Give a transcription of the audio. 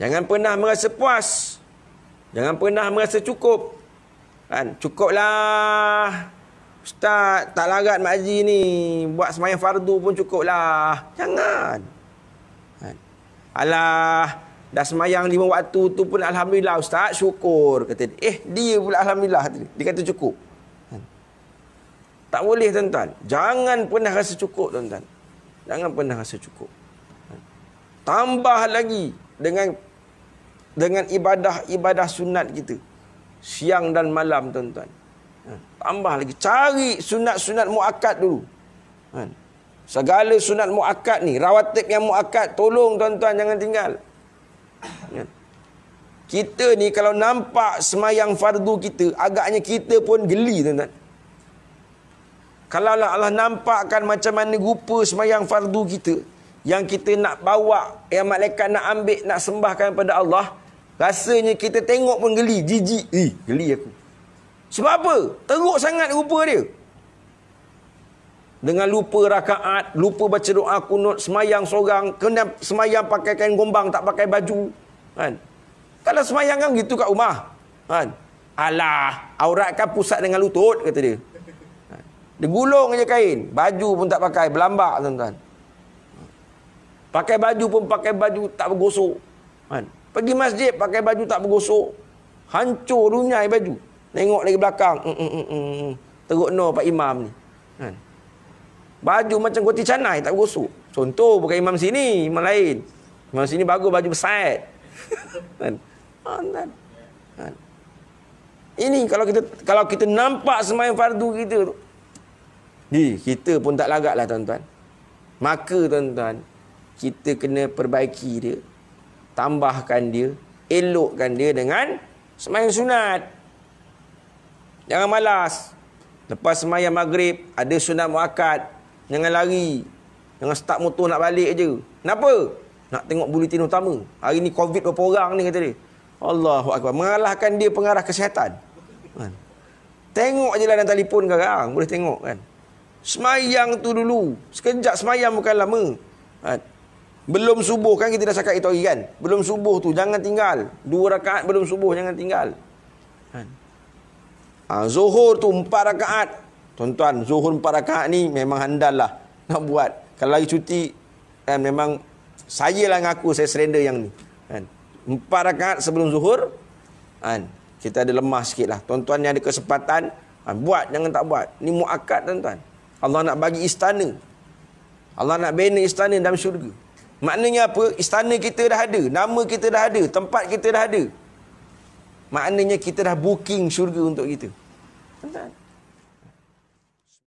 Jangan pernah merasa puas. Jangan pernah merasa cukup. Kan? Cukuplah. Ustaz, tak larat makji ni. Buat semayang fardu pun cukuplah. Jangan. Kan? Alah, dah semayang lima waktu tu pun Alhamdulillah Ustaz, syukur. Kata, eh, dia pula Alhamdulillah. Dia kata cukup. Kan? Tak boleh, tuan-tuan. Jangan pernah rasa cukup, tuan-tuan. Jangan pernah rasa cukup. Kan? Tambah lagi dengan dengan ibadah-ibadah sunat kita siang dan malam tuan-tuan ha, tambah lagi cari sunat-sunat muakkad dulu ha, segala sunat muakkad ni rawatib yang muakkad tolong tuan-tuan jangan tinggal ha, kita ni kalau nampak semayang fardu kita agaknya kita pun geli tuan-tuan kalau Allah nampakkan macam mana rupa semayang fardu kita yang kita nak bawa, yang malaikat nak ambil, nak sembahkan kepada Allah, rasanya kita tengok pun geli, jijik. Eh, geli aku. Sebab apa? Teruk sangat rupa dia. Dengan lupa rakaat, lupa baca doa kunut, semayang seorang, kena semayang pakai kain gombang, tak pakai baju. Kan? Kalau semayang kan gitu kat rumah. Kan? Alah, aurat kan pusat dengan lutut, kata dia. Dia gulung je kain. Baju pun tak pakai, berlambak tuan-tuan. Pakai baju pun pakai baju tak bergosok. Kan? Pergi masjid pakai baju tak bergosok. Hancur runyai baju. Tengok lagi belakang. Mm, mm, mm, Teruk no Pak Imam ni. Kan? Baju macam goti canai tak bergosok. Contoh bukan Imam sini, Imam lain. Imam sini bagus baju besar. Kan? kan? Ini kalau kita kalau kita nampak semain fardu kita tu. kita pun tak lagaklah tuan-tuan. Maka tuan-tuan, kita kena perbaiki dia tambahkan dia elokkan dia dengan sembahyang sunat jangan malas lepas sembahyang maghrib ada sunat muakkad jangan lari jangan start motor nak balik aje kenapa nak tengok bulletin utama hari ni covid berapa orang ni kata dia Allahuakbar mengalahkan dia pengarah kesihatan kan? Tengok tengok lah dalam telefon sekarang ah, boleh tengok kan sembahyang tu dulu sekejap sembahyang bukan lama kan belum subuh kan kita dah cakap itu hari kan? Belum subuh tu jangan tinggal. Dua rakaat belum subuh jangan tinggal. Kan? Ha, zuhur tu empat rakaat. Tuan-tuan, zuhur empat rakaat ni memang handal lah nak buat. Kalau lagi cuti, kan, memang saya lah ngaku saya surrender yang ni. Kan. Empat rakaat sebelum zuhur, kan, kita ada lemah sikit lah. Tuan-tuan yang ada kesempatan, kan, buat jangan tak buat. Ni muakkad tuan-tuan. Allah nak bagi istana. Allah nak bina istana dalam syurga. Maknanya apa? Istana kita dah ada. Nama kita dah ada. Tempat kita dah ada. Maknanya kita dah booking syurga untuk kita. Tentang.